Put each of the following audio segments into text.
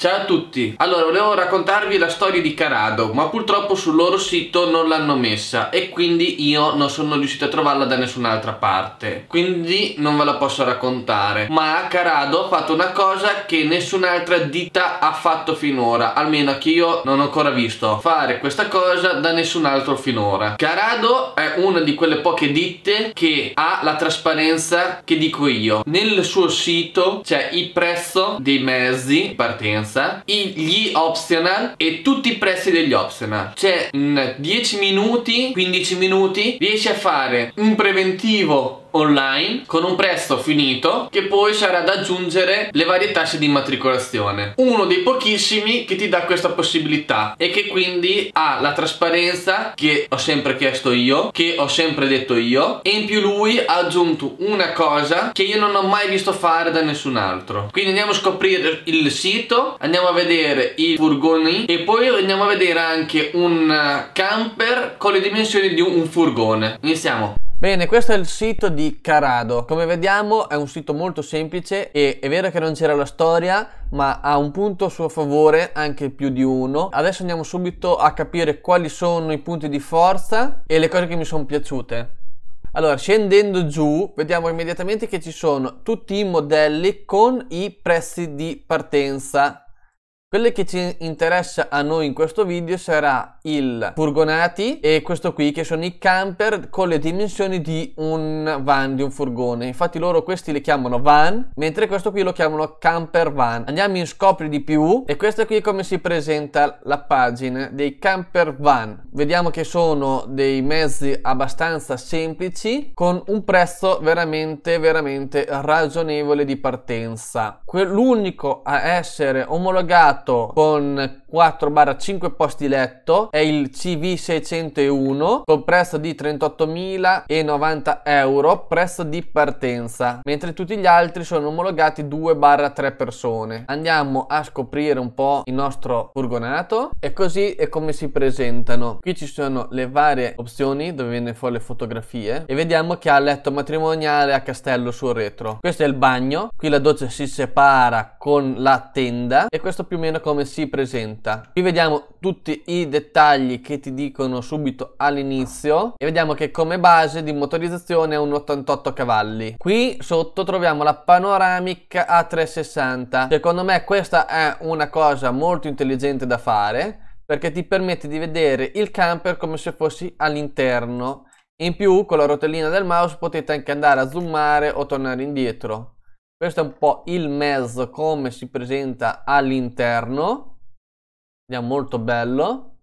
Ciao a tutti! Allora, volevo raccontarvi la storia di Carado, ma purtroppo sul loro sito non l'hanno messa e quindi io non sono riuscito a trovarla da nessun'altra parte. Quindi non ve la posso raccontare. Ma Carado ha fatto una cosa che nessun'altra ditta ha fatto finora, almeno che io non ho ancora visto fare questa cosa da nessun altro finora. Carado è una di quelle poche ditte che ha la trasparenza che dico io. Nel suo sito c'è il prezzo dei mezzi partenza vacanza gli optional e tutti i prezzi degli optional cioè in 10 minuti 15 minuti riesci a fare un preventivo online con un prezzo finito che poi sarà ad aggiungere le varie tasse di immatricolazione. Uno dei pochissimi che ti dà questa possibilità e che quindi ha la trasparenza che ho sempre chiesto io, che ho sempre detto io e in più lui ha aggiunto una cosa che io non ho mai visto fare da nessun altro. Quindi andiamo a scoprire il sito, andiamo a vedere i furgoni e poi andiamo a vedere anche un eh, camper con le dimensioni di un furgone. Iniziamo. Bene, questo è il sito di Carado. Come vediamo è un sito molto semplice e è vero che non c'era la storia, ma ha un punto a suo favore, anche più di uno. Adesso andiamo subito a capire quali sono i punti di forza e le cose che mi sono piaciute. Allora, scendendo giù, vediamo immediatamente che ci sono tutti i modelli con i prezzi di partenza quello che ci interessa a noi in questo video sarà il furgonati e questo qui che sono i camper con le dimensioni di un van, di un furgone. Infatti loro questi li chiamano van, mentre questo qui lo chiamano camper van. Andiamo in scopri di più e questa qui è come si presenta la pagina dei camper van. Vediamo che sono dei mezzi abbastanza semplici con un prezzo veramente veramente ragionevole di partenza. L'unico a essere omologato fatto con 4-5 posti letto, è il CV601 con prezzo di 38.090 euro, prezzo di partenza, mentre tutti gli altri sono omologati 2-3 persone. Andiamo a scoprire un po' il nostro furgonato e così è come si presentano. Qui ci sono le varie opzioni dove viene fuori le fotografie e vediamo che ha letto matrimoniale a castello sul retro. Questo è il bagno, qui la doccia si separa con la tenda e questo più o meno come si presenta. 30. Qui vediamo tutti i dettagli che ti dicono subito all'inizio e vediamo che come base di motorizzazione è un 88 cavalli. Qui sotto troviamo la panoramica A360. Secondo me questa è una cosa molto intelligente da fare perché ti permette di vedere il camper come se fossi all'interno. In più con la rotellina del mouse potete anche andare a zoomare o tornare indietro. Questo è un po' il mezzo come si presenta all'interno vediamo molto bello,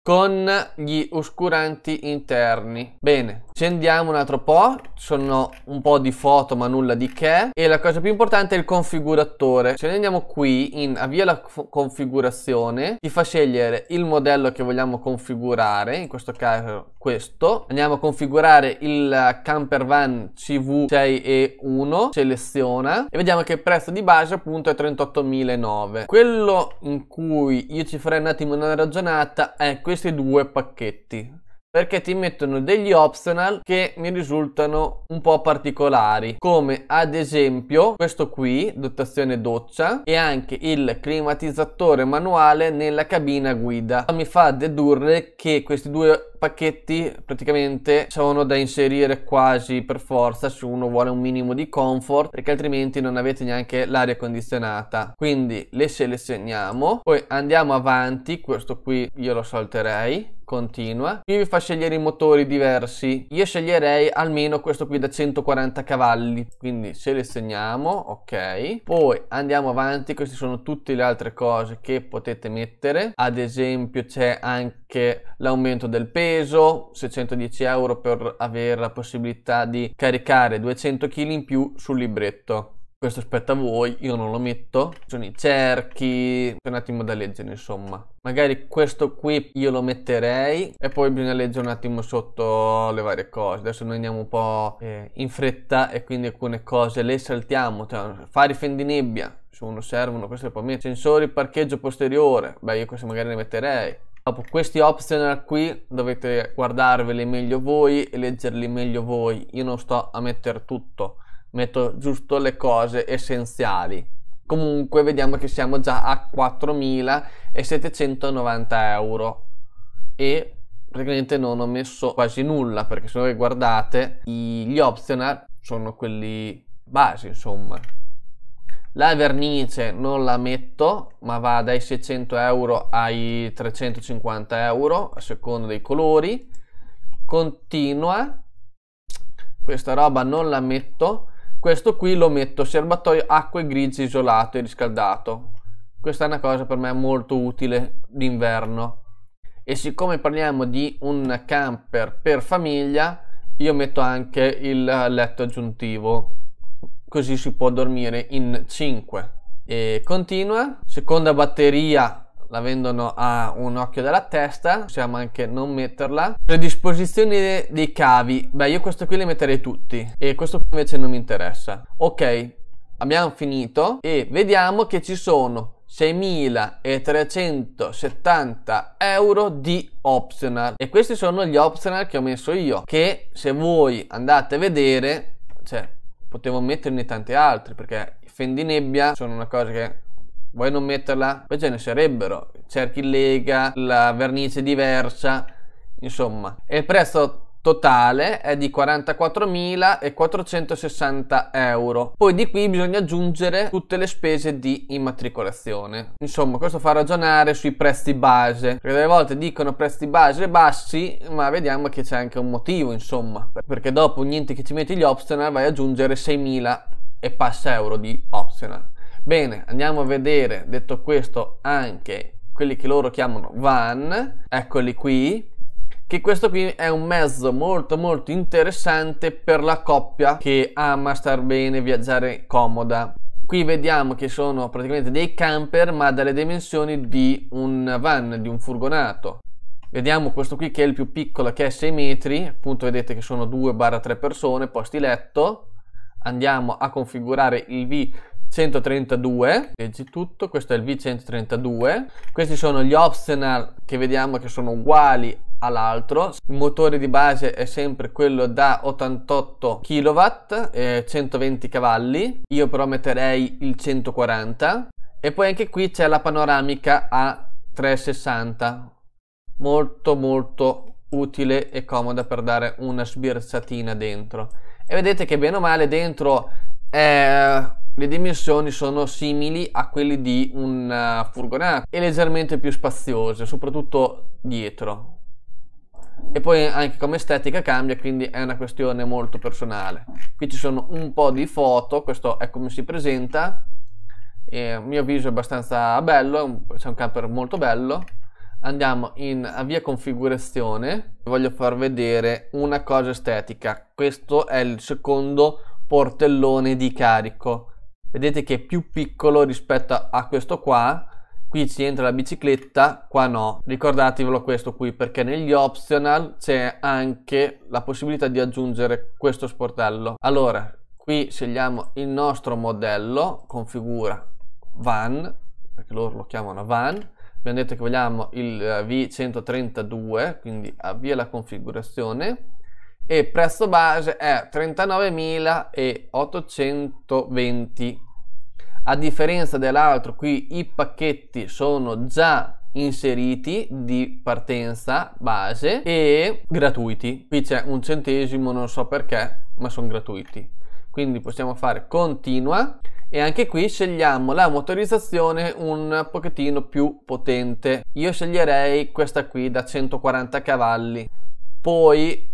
con gli oscuranti interni. Bene, Scendiamo un altro po', sono un po' di foto ma nulla di che e la cosa più importante è il configuratore. Se noi andiamo qui in avvia la configurazione ti fa scegliere il modello che vogliamo configurare, in questo caso questo. Andiamo a configurare il camper van CV6E1, seleziona e vediamo che il prezzo di base appunto è 38.009. Quello in cui io ci farei un attimo una ragionata è questi due pacchetti perché ti mettono degli optional che mi risultano un po' particolari come ad esempio questo qui dotazione doccia e anche il climatizzatore manuale nella cabina guida mi fa dedurre che questi due pacchetti praticamente sono da inserire quasi per forza se uno vuole un minimo di comfort perché altrimenti non avete neanche l'aria condizionata quindi le selezioniamo poi andiamo avanti questo qui io lo salterei continua qui vi fa scegliere i motori diversi io sceglierei almeno questo qui da 140 cavalli quindi selezioniamo ok poi andiamo avanti queste sono tutte le altre cose che potete mettere ad esempio c'è anche l'aumento del peso speso 610 euro per avere la possibilità di caricare 200 kg in più sul libretto questo aspetta a voi, io non lo metto. Sono i cerchi, un attimo da leggere insomma. Magari questo qui io lo metterei e poi bisogna leggere un attimo sotto le varie cose. Adesso noi andiamo un po' eh, in fretta e quindi alcune cose le saltiamo. Cioè, fari fendinebbia, se uno servono, questo è il poi mio. Sensori parcheggio posteriore, beh io questo magari le metterei Dopo questi optional qui dovete guardarveli meglio voi e leggerli meglio voi. Io non sto a mettere tutto, metto giusto le cose essenziali. Comunque vediamo che siamo già a 4.790 euro e praticamente non ho messo quasi nulla perché se voi guardate gli optional sono quelli base insomma la vernice non la metto, ma va dai 600 euro ai 350 euro a seconda dei colori. Continua, questa roba non la metto. Questo qui lo metto serbatoio acqua e grigio isolato e riscaldato. Questa è una cosa per me molto utile d'inverno. E siccome parliamo di un camper per famiglia, io metto anche il letto aggiuntivo così si può dormire in 5. E continua, seconda batteria la vendono a un occhio dalla testa, possiamo anche non metterla. Predisposizione dei cavi, beh io questo qui li metterei tutti e questo qui invece non mi interessa. Ok, abbiamo finito e vediamo che ci sono 6.370 euro di optional e questi sono gli optional che ho messo io che se voi andate a vedere cioè potevo metterne tante altre perché i fendinebbia sono una cosa che vuoi non metterla? Poi ce ne sarebbero. Cerchi lega, la vernice diversa, insomma. E il prezzo totale è di 44.460 euro. Poi di qui bisogna aggiungere tutte le spese di immatricolazione. Insomma, questo fa ragionare sui prezzi base, perché delle volte dicono prezzi base bassi, ma vediamo che c'è anche un motivo, insomma, perché dopo niente che ci metti gli optional vai ad aggiungere 6.000 e passa euro di optional. Bene, andiamo a vedere, detto questo, anche quelli che loro chiamano van, eccoli qui, che questo qui è un mezzo molto molto interessante per la coppia che ama star bene, viaggiare comoda. Qui vediamo che sono praticamente dei camper ma dalle dimensioni di un van, di un furgonato. Vediamo questo qui che è il più piccolo che è 6 metri, appunto vedete che sono 2-3 persone, posti letto. Andiamo a configurare il V132, leggi tutto, questo è il V132. Questi sono gli optional che vediamo che sono uguali all'altro. Il motore di base è sempre quello da 88 kW, eh, 120 cavalli. Io però metterei il 140. E poi anche qui c'è la panoramica a 360. Molto molto utile e comoda per dare una sbirzatina dentro. E vedete che bene o male dentro è eh, le dimensioni sono simili a quelle di un eh, furgonato e leggermente più spaziose, soprattutto dietro e poi anche come estetica cambia, quindi è una questione molto personale. Qui ci sono un po' di foto, questo è come si presenta, e, a mio avviso è abbastanza bello, c'è un camper molto bello. Andiamo in avvia configurazione, voglio far vedere una cosa estetica, questo è il secondo portellone di carico. Vedete che è più piccolo rispetto a questo qua, qui ci entra la bicicletta, qua no. Ricordatevelo questo qui perché negli optional c'è anche la possibilità di aggiungere questo sportello. Allora, qui scegliamo il nostro modello, configura van, perché loro lo chiamano van. Abbiamo detto che vogliamo il eh, V132, quindi avvia la configurazione e prezzo base è 39.820 a differenza dell'altro qui i pacchetti sono già inseriti di partenza base e gratuiti qui c'è un centesimo non so perché ma sono gratuiti quindi possiamo fare continua e anche qui scegliamo la motorizzazione un pochettino più potente io sceglierei questa qui da 140 cavalli poi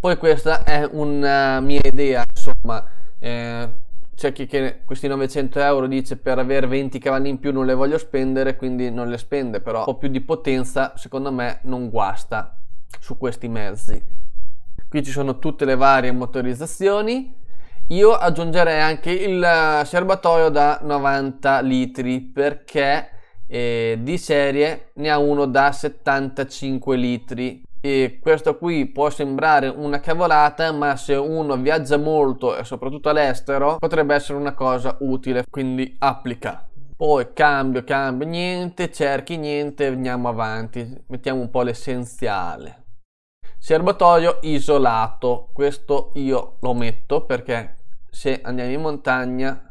poi questa è una mia idea insomma eh, c'è chi che questi 900 euro dice per avere 20 cavalli in più non le voglio spendere, quindi non le spende, però un po' più di potenza secondo me non guasta su questi mezzi. Qui ci sono tutte le varie motorizzazioni. Io aggiungerei anche il eh, serbatoio da 90 litri perché eh, di serie ne ha uno da 75 litri e questo qui può sembrare una cavolata ma se uno viaggia molto e soprattutto all'estero potrebbe essere una cosa utile quindi applica poi cambio cambio niente cerchi niente andiamo avanti mettiamo un po' l'essenziale serbatoio isolato questo io lo metto perché se andiamo in montagna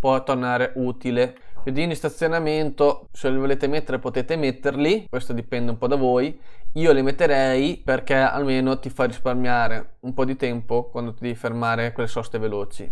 può tornare utile piedini stazionamento se li volete mettere potete metterli questo dipende un po' da voi io le metterei perché almeno ti fa risparmiare un po' di tempo quando ti devi fermare quelle soste veloci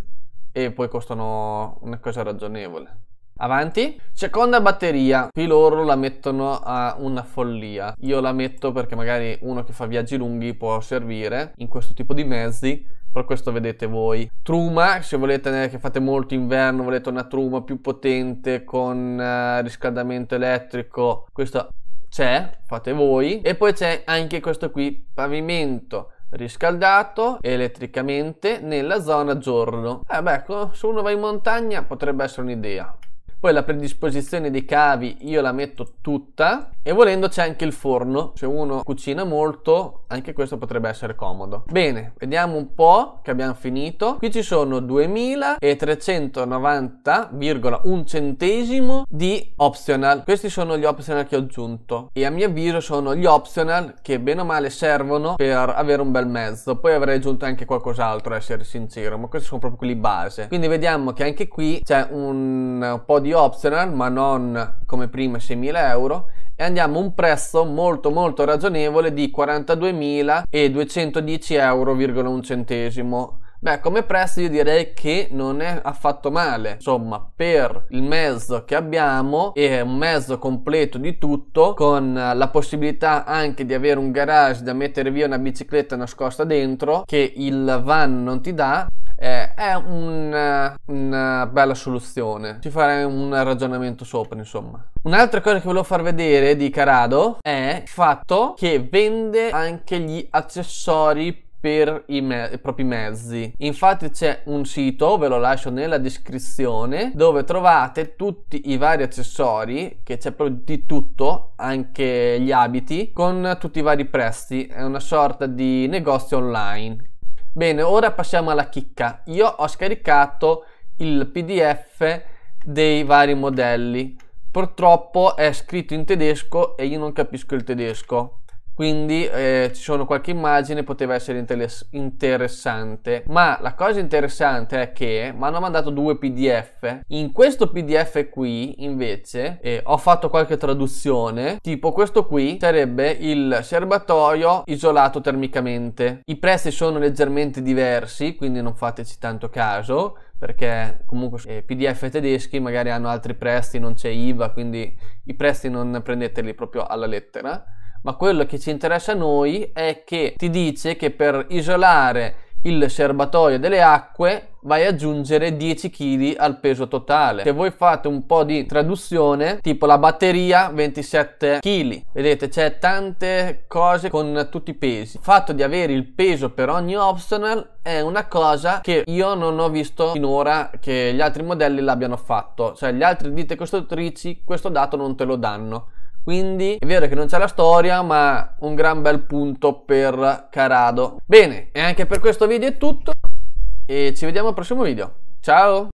e poi costano una cosa ragionevole. Avanti. Seconda batteria. Qui loro la mettono a una follia. Io la metto perché magari uno che fa viaggi lunghi può servire in questo tipo di mezzi. Per questo vedete voi. Truma, se volete eh, che fate molto inverno, volete una truma più potente con eh, riscaldamento elettrico. Questa c'è, fate voi, e poi c'è anche questo qui, pavimento riscaldato elettricamente nella zona giorno. Eh beh, ecco, se uno va in montagna potrebbe essere un'idea. Poi la predisposizione dei cavi io la metto tutta e volendo c'è anche il forno. Se uno cucina molto, anche questo potrebbe essere comodo. Bene, vediamo un po' che abbiamo finito. Qui ci sono 2390,1 centesimo di optional. Questi sono gli optional che ho aggiunto e a mio avviso sono gli optional che bene o male servono per avere un bel mezzo. Poi avrei aggiunto anche qualcos'altro, essere sincero, ma questi sono proprio quelli base. Quindi vediamo che anche qui c'è un po' di di optional, ma non come prima 6.000 euro, e andiamo a un prezzo molto molto ragionevole di 42.210,01 euro. Beh, come prezzo io direi che non è affatto male. Insomma, per il mezzo che abbiamo è un mezzo completo di tutto, con la possibilità anche di avere un garage da mettere via una bicicletta nascosta dentro che il van non ti dà eh, è un, eh, una eh, bella soluzione. Ci farei un ragionamento sopra, insomma. Un'altra cosa che volevo far vedere di Carado è il fatto che vende anche gli accessori per i, me- i, propri mezzi. Infatti c'è un sito, ve lo lascio nella descrizione, dove trovate tutti i vari accessori, che c'è proprio di tutto, anche gli abiti, con tutti i vari prezzi. È una sorta di negozio online Bene, ora passiamo alla chicca. Io ho scaricato il PDF dei vari modelli. Purtroppo è scritto in tedesco e io non capisco il tedesco quindi eh, ci sono qualche immagine poteva essere interes- interessante ma la cosa interessante è che mi hanno mandato due pdf in questo pdf qui invece eh, ho fatto qualche traduzione tipo questo qui sarebbe il serbatoio isolato termicamente i prezzi sono leggermente diversi quindi non fateci tanto caso perché comunque eh, PDF tedeschi magari hanno altri prezzi, non c'è IVA, quindi i prezzi non prendeteli proprio alla lettera ma quello che ci interessa a noi è che ti dice che per isolare il serbatoio delle acque vai ad aggiungere 10 kg al peso totale. Se voi fate un po' di traduzione, tipo la batteria 27 kg. Vedete, c'è tante cose con tutti i pesi. Il fatto di avere il peso per ogni optional è una cosa che io non ho visto finora che gli altri modelli l'abbiano fatto. Cioè, gli altri dite costruttrici questo dato non te lo danno quindi è vero che non c'è la storia, ma un gran bel punto per Carado. Bene, e anche per questo video è tutto. E ci vediamo al prossimo video. Ciao!